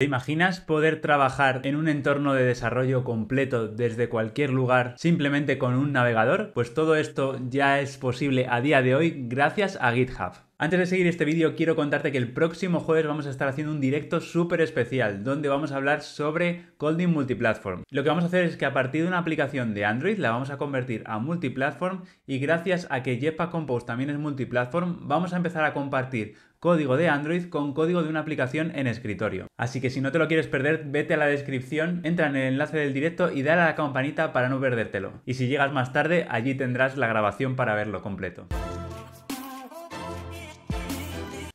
¿Te imaginas poder trabajar en un entorno de desarrollo completo desde cualquier lugar simplemente con un navegador? Pues todo esto ya es posible a día de hoy gracias a GitHub. Antes de seguir este vídeo quiero contarte que el próximo jueves vamos a estar haciendo un directo súper especial donde vamos a hablar sobre Colding Multiplatform. Lo que vamos a hacer es que a partir de una aplicación de Android la vamos a convertir a multiplatform y gracias a que Jetpack Compose también es multiplatform vamos a empezar a compartir código de Android con código de una aplicación en escritorio. Así que si no te lo quieres perder, vete a la descripción, entra en el enlace del directo y dale a la campanita para no perdértelo. Y si llegas más tarde, allí tendrás la grabación para verlo completo.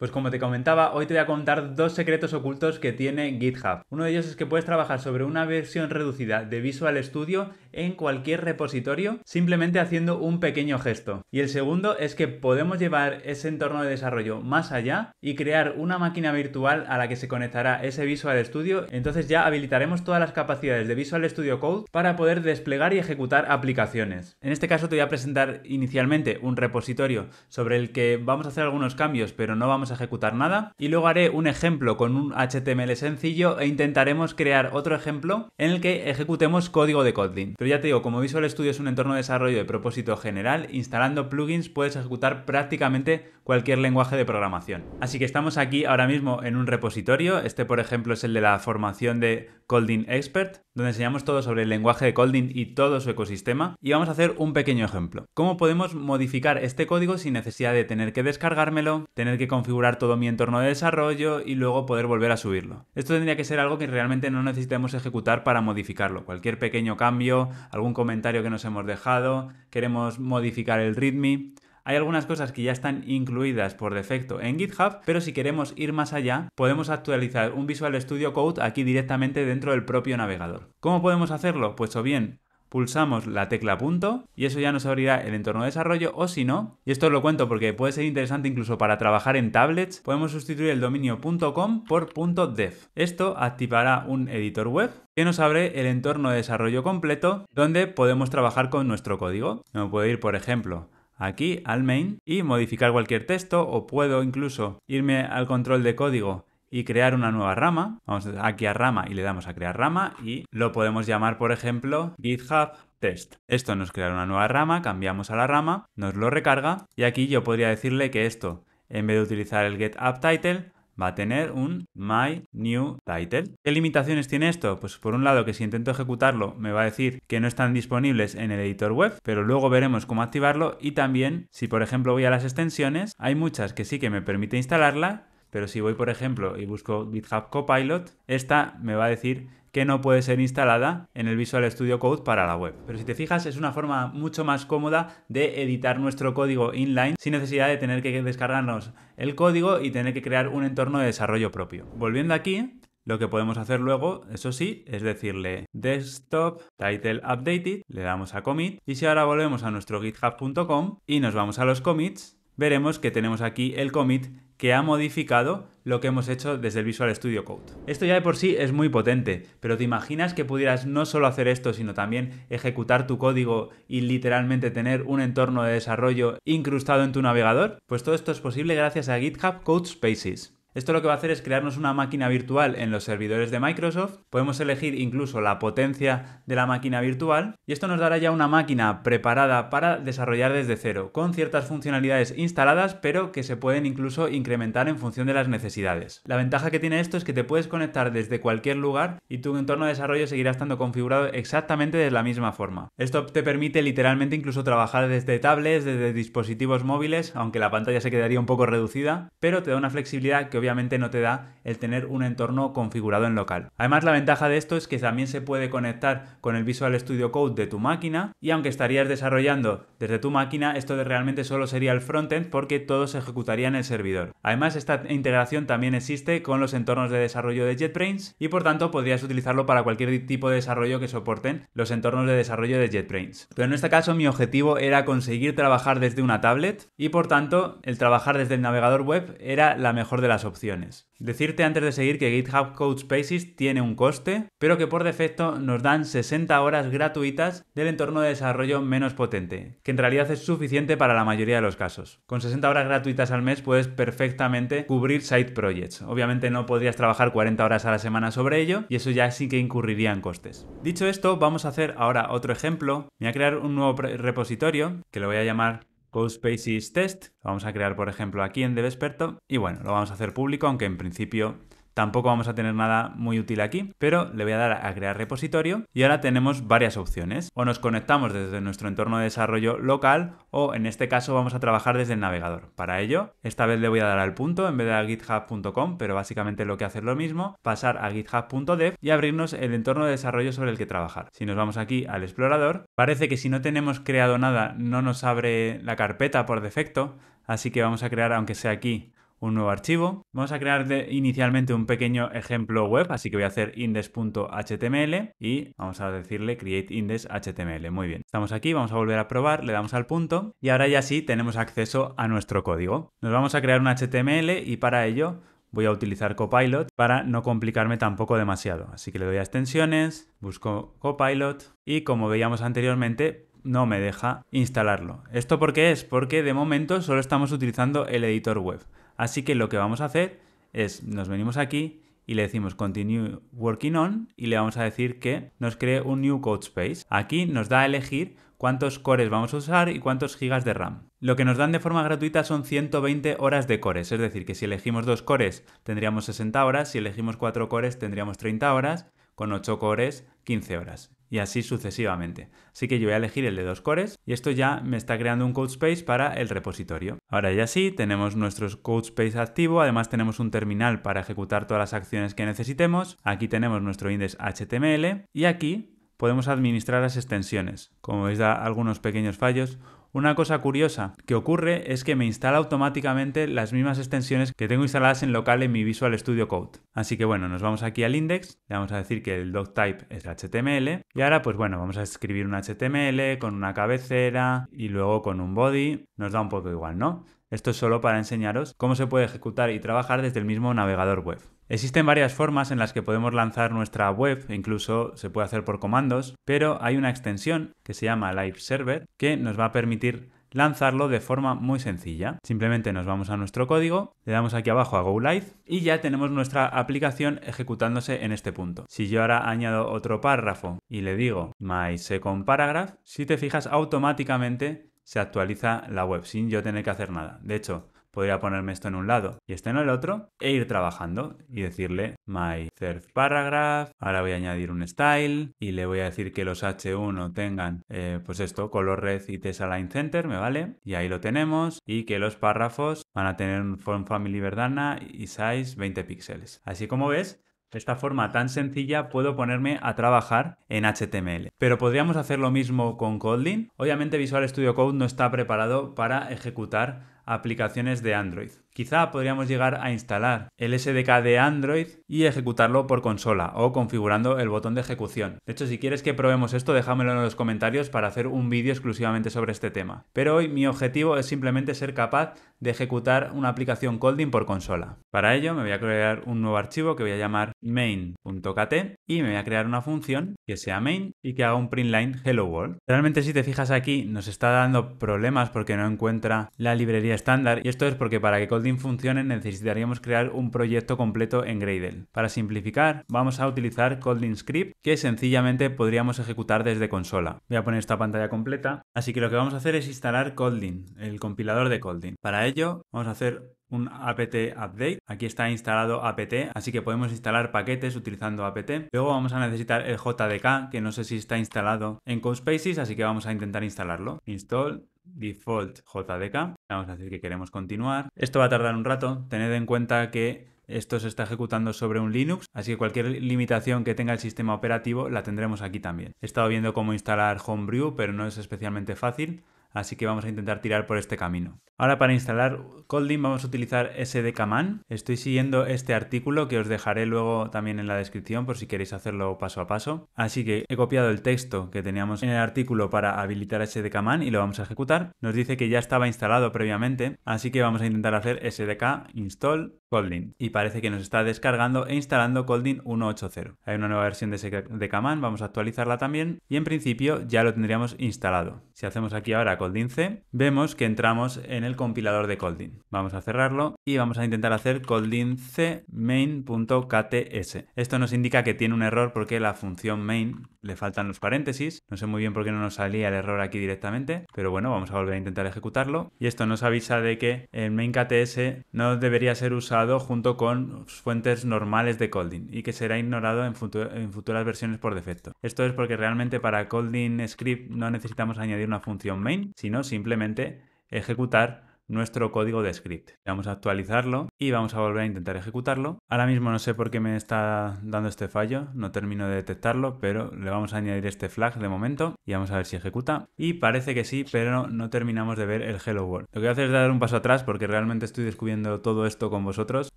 Pues como te comentaba, hoy te voy a contar dos secretos ocultos que tiene GitHub. Uno de ellos es que puedes trabajar sobre una versión reducida de Visual Studio en cualquier repositorio simplemente haciendo un pequeño gesto. Y el segundo es que podemos llevar ese entorno de desarrollo más allá y crear una máquina virtual a la que se conectará ese Visual Studio. Entonces ya habilitaremos todas las capacidades de Visual Studio Code para poder desplegar y ejecutar aplicaciones. En este caso te voy a presentar inicialmente un repositorio sobre el que vamos a hacer algunos cambios, pero no vamos a ejecutar nada. Y luego haré un ejemplo con un HTML sencillo e intentaremos crear otro ejemplo en el que ejecutemos código de Kotlin. Pero ya te digo, como Visual Studio es un entorno de desarrollo de propósito general, instalando plugins puedes ejecutar prácticamente cualquier lenguaje de programación. Así que estamos aquí ahora mismo en un repositorio. Este, por ejemplo, es el de la formación de Kotlin Expert donde enseñamos todo sobre el lenguaje de Colding y todo su ecosistema, y vamos a hacer un pequeño ejemplo. ¿Cómo podemos modificar este código sin necesidad de tener que descargármelo, tener que configurar todo mi entorno de desarrollo y luego poder volver a subirlo? Esto tendría que ser algo que realmente no necesitemos ejecutar para modificarlo. Cualquier pequeño cambio, algún comentario que nos hemos dejado, queremos modificar el README, hay algunas cosas que ya están incluidas por defecto en GitHub, pero si queremos ir más allá, podemos actualizar un Visual Studio Code aquí directamente dentro del propio navegador. ¿Cómo podemos hacerlo? Pues o bien pulsamos la tecla punto y eso ya nos abrirá el entorno de desarrollo o si no, y esto os lo cuento porque puede ser interesante incluso para trabajar en tablets, podemos sustituir el dominio .com por .dev. Esto activará un editor web que nos abre el entorno de desarrollo completo donde podemos trabajar con nuestro código. Me puedo ir, por ejemplo, aquí al main y modificar cualquier texto o puedo incluso irme al control de código y crear una nueva rama. Vamos aquí a rama y le damos a crear rama y lo podemos llamar, por ejemplo, GitHub Test. Esto nos crea una nueva rama, cambiamos a la rama, nos lo recarga y aquí yo podría decirle que esto, en vez de utilizar el get title, va a tener un My New Title. ¿Qué limitaciones tiene esto? Pues por un lado que si intento ejecutarlo me va a decir que no están disponibles en el editor web, pero luego veremos cómo activarlo y también si por ejemplo voy a las extensiones, hay muchas que sí que me permite instalarla pero si voy, por ejemplo, y busco GitHub Copilot, esta me va a decir que no puede ser instalada en el Visual Studio Code para la web. Pero si te fijas, es una forma mucho más cómoda de editar nuestro código inline sin necesidad de tener que descargarnos el código y tener que crear un entorno de desarrollo propio. Volviendo aquí, lo que podemos hacer luego, eso sí, es decirle desktop title updated, le damos a commit y si ahora volvemos a nuestro github.com y nos vamos a los commits, veremos que tenemos aquí el commit que ha modificado lo que hemos hecho desde el Visual Studio Code. Esto ya de por sí es muy potente, pero ¿te imaginas que pudieras no solo hacer esto, sino también ejecutar tu código y literalmente tener un entorno de desarrollo incrustado en tu navegador? Pues todo esto es posible gracias a GitHub Code Spaces. Esto lo que va a hacer es crearnos una máquina virtual en los servidores de Microsoft. Podemos elegir incluso la potencia de la máquina virtual y esto nos dará ya una máquina preparada para desarrollar desde cero, con ciertas funcionalidades instaladas pero que se pueden incluso incrementar en función de las necesidades. La ventaja que tiene esto es que te puedes conectar desde cualquier lugar y tu entorno de desarrollo seguirá estando configurado exactamente de la misma forma. Esto te permite literalmente incluso trabajar desde tablets, desde dispositivos móviles, aunque la pantalla se quedaría un poco reducida, pero te da una flexibilidad que obviamente no te da el tener un entorno configurado en local. Además, la ventaja de esto es que también se puede conectar con el Visual Studio Code de tu máquina y aunque estarías desarrollando desde tu máquina, esto realmente solo sería el frontend porque todo se ejecutaría en el servidor. Además, esta integración también existe con los entornos de desarrollo de JetBrains y por tanto podrías utilizarlo para cualquier tipo de desarrollo que soporten los entornos de desarrollo de JetBrains. Pero en este caso mi objetivo era conseguir trabajar desde una tablet y por tanto el trabajar desde el navegador web era la mejor de las opciones opciones. Decirte antes de seguir que GitHub Code Spaces tiene un coste, pero que por defecto nos dan 60 horas gratuitas del entorno de desarrollo menos potente, que en realidad es suficiente para la mayoría de los casos. Con 60 horas gratuitas al mes puedes perfectamente cubrir side projects. Obviamente no podrías trabajar 40 horas a la semana sobre ello y eso ya sí que incurriría en costes. Dicho esto, vamos a hacer ahora otro ejemplo. Me voy a crear un nuevo repositorio que lo voy a llamar Spaces Test. vamos a crear, por ejemplo, aquí en DevExperto. Y bueno, lo vamos a hacer público, aunque en principio Tampoco vamos a tener nada muy útil aquí, pero le voy a dar a crear repositorio y ahora tenemos varias opciones. O nos conectamos desde nuestro entorno de desarrollo local o en este caso vamos a trabajar desde el navegador. Para ello, esta vez le voy a dar al punto en vez de a github.com, pero básicamente lo que hace es lo mismo, pasar a github.dev y abrirnos el entorno de desarrollo sobre el que trabajar. Si nos vamos aquí al explorador, parece que si no tenemos creado nada no nos abre la carpeta por defecto, así que vamos a crear, aunque sea aquí, un nuevo archivo. Vamos a crear inicialmente un pequeño ejemplo web, así que voy a hacer index.html y vamos a decirle create index.html. Muy bien, estamos aquí, vamos a volver a probar, le damos al punto y ahora ya sí tenemos acceso a nuestro código. Nos vamos a crear un HTML y para ello voy a utilizar Copilot para no complicarme tampoco demasiado. Así que le doy a extensiones, busco Copilot y como veíamos anteriormente, no me deja instalarlo. ¿Esto por qué es? Porque de momento solo estamos utilizando el editor web. Así que lo que vamos a hacer es, nos venimos aquí y le decimos continue working on y le vamos a decir que nos cree un new code space. Aquí nos da a elegir cuántos cores vamos a usar y cuántos gigas de RAM. Lo que nos dan de forma gratuita son 120 horas de cores, es decir, que si elegimos dos cores tendríamos 60 horas, si elegimos cuatro cores tendríamos 30 horas, con 8 cores 15 horas y así sucesivamente. Así que yo voy a elegir el de dos cores y esto ya me está creando un code space para el repositorio. Ahora ya sí, tenemos nuestro space activo, además tenemos un terminal para ejecutar todas las acciones que necesitemos. Aquí tenemos nuestro index HTML y aquí podemos administrar las extensiones. Como veis da algunos pequeños fallos, una cosa curiosa que ocurre es que me instala automáticamente las mismas extensiones que tengo instaladas en local en mi Visual Studio Code. Así que bueno, nos vamos aquí al index, le vamos a decir que el type es HTML y ahora pues bueno, vamos a escribir un HTML con una cabecera y luego con un body, nos da un poco igual, ¿no? Esto es solo para enseñaros cómo se puede ejecutar y trabajar desde el mismo navegador web. Existen varias formas en las que podemos lanzar nuestra web, incluso se puede hacer por comandos, pero hay una extensión que se llama Live Server que nos va a permitir lanzarlo de forma muy sencilla. Simplemente nos vamos a nuestro código, le damos aquí abajo a Go Live y ya tenemos nuestra aplicación ejecutándose en este punto. Si yo ahora añado otro párrafo y le digo My Second Paragraph, si te fijas automáticamente se actualiza la web sin yo tener que hacer nada. De hecho, podría ponerme esto en un lado y este en el otro e ir trabajando y decirle my third paragraph, ahora voy a añadir un style y le voy a decir que los H1 tengan eh, pues esto, color red y Line center, ¿me vale? Y ahí lo tenemos y que los párrafos van a tener un font family verdana y size 20 píxeles. Así como ves, de esta forma tan sencilla puedo ponerme a trabajar en HTML. Pero podríamos hacer lo mismo con Kotlin. Obviamente Visual Studio Code no está preparado para ejecutar aplicaciones de Android. Quizá podríamos llegar a instalar el SDK de Android y ejecutarlo por consola o configurando el botón de ejecución. De hecho, si quieres que probemos esto, déjamelo en los comentarios para hacer un vídeo exclusivamente sobre este tema. Pero hoy mi objetivo es simplemente ser capaz de ejecutar una aplicación Colding por consola. Para ello me voy a crear un nuevo archivo que voy a llamar main.kt y me voy a crear una función que sea main y que haga un printline hello world. Realmente si te fijas aquí nos está dando problemas porque no encuentra la librería estándar y esto es porque para que Colding plugin necesitaríamos crear un proyecto completo en Gradle. Para simplificar, vamos a utilizar Kotlin Script que sencillamente podríamos ejecutar desde consola. Voy a poner esta pantalla completa. Así que lo que vamos a hacer es instalar Kotlin, el compilador de Kotlin. Para ello, vamos a hacer un apt update. Aquí está instalado apt, así que podemos instalar paquetes utilizando apt. Luego vamos a necesitar el jdk, que no sé si está instalado en CodeSpaces, así que vamos a intentar instalarlo. Install default JDK. Vamos a decir que queremos continuar. Esto va a tardar un rato. Tened en cuenta que esto se está ejecutando sobre un Linux, así que cualquier limitación que tenga el sistema operativo la tendremos aquí también. He estado viendo cómo instalar Homebrew, pero no es especialmente fácil así que vamos a intentar tirar por este camino. Ahora para instalar Coldin vamos a utilizar sdkman. Estoy siguiendo este artículo que os dejaré luego también en la descripción por si queréis hacerlo paso a paso. Así que he copiado el texto que teníamos en el artículo para habilitar sdkman y lo vamos a ejecutar. Nos dice que ya estaba instalado previamente, así que vamos a intentar hacer sdk install Coldin y parece que nos está descargando e instalando Coldin 1.8.0. Hay una nueva versión de, de Kaman, vamos a actualizarla también y en principio ya lo tendríamos instalado. Si hacemos aquí ahora Coldin C, vemos que entramos en el compilador de Coldin. Vamos a cerrarlo y vamos a intentar hacer Coldin C main.kts. Esto nos indica que tiene un error porque la función main le faltan los paréntesis. No sé muy bien por qué no nos salía el error aquí directamente, pero bueno, vamos a volver a intentar ejecutarlo. Y esto nos avisa de que el main.kts no debería ser usado junto con fuentes normales de colding y que será ignorado en, futuras versiones por defecto. Esto es porque realmente para colding Script no necesitamos añadir una función main, sino simplemente ejecutar nuestro código de script. Vamos a actualizarlo y vamos a volver a intentar ejecutarlo. Ahora mismo no sé por qué me está dando este fallo, no termino de detectarlo, pero le vamos a añadir este flag de momento y vamos a ver si ejecuta. Y parece que sí, pero no terminamos de ver el hello world. Lo que voy a hacer es dar un paso atrás porque realmente estoy descubriendo todo esto con vosotros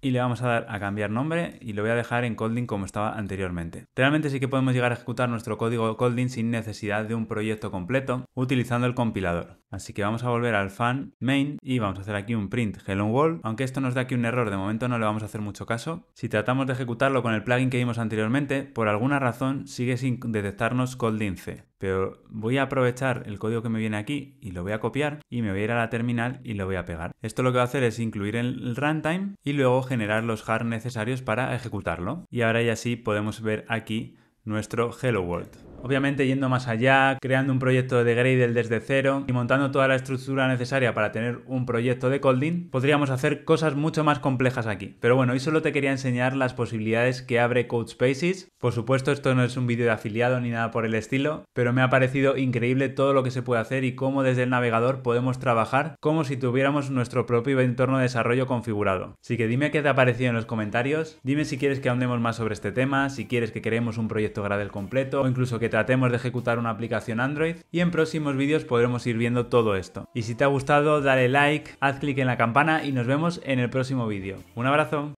y le vamos a dar a cambiar nombre y lo voy a dejar en Colding como estaba anteriormente. Realmente sí que podemos llegar a ejecutar nuestro código Colding sin necesidad de un proyecto completo utilizando el compilador. Así que vamos a volver al fan main y vamos vamos a hacer aquí un print hello world, aunque esto nos da aquí un error, de momento no le vamos a hacer mucho caso. Si tratamos de ejecutarlo con el plugin que vimos anteriormente, por alguna razón sigue sin detectarnos coldince pero voy a aprovechar el código que me viene aquí y lo voy a copiar y me voy a ir a la terminal y lo voy a pegar. Esto lo que va a hacer es incluir el runtime y luego generar los hard necesarios para ejecutarlo. Y ahora ya sí podemos ver aquí nuestro hello world. Obviamente yendo más allá, creando un proyecto de Gradle desde cero y montando toda la estructura necesaria para tener un proyecto de Colding, podríamos hacer cosas mucho más complejas aquí. Pero bueno, hoy solo te quería enseñar las posibilidades que abre CodeSpaces. Por supuesto, esto no es un vídeo de afiliado ni nada por el estilo, pero me ha parecido increíble todo lo que se puede hacer y cómo desde el navegador podemos trabajar como si tuviéramos nuestro propio entorno de desarrollo configurado. Así que dime qué te ha parecido en los comentarios, dime si quieres que ahondemos más sobre este tema, si quieres que creemos un proyecto Gradle completo o incluso que tratemos de ejecutar una aplicación Android y en próximos vídeos podremos ir viendo todo esto. Y si te ha gustado, dale like, haz clic en la campana y nos vemos en el próximo vídeo. Un abrazo.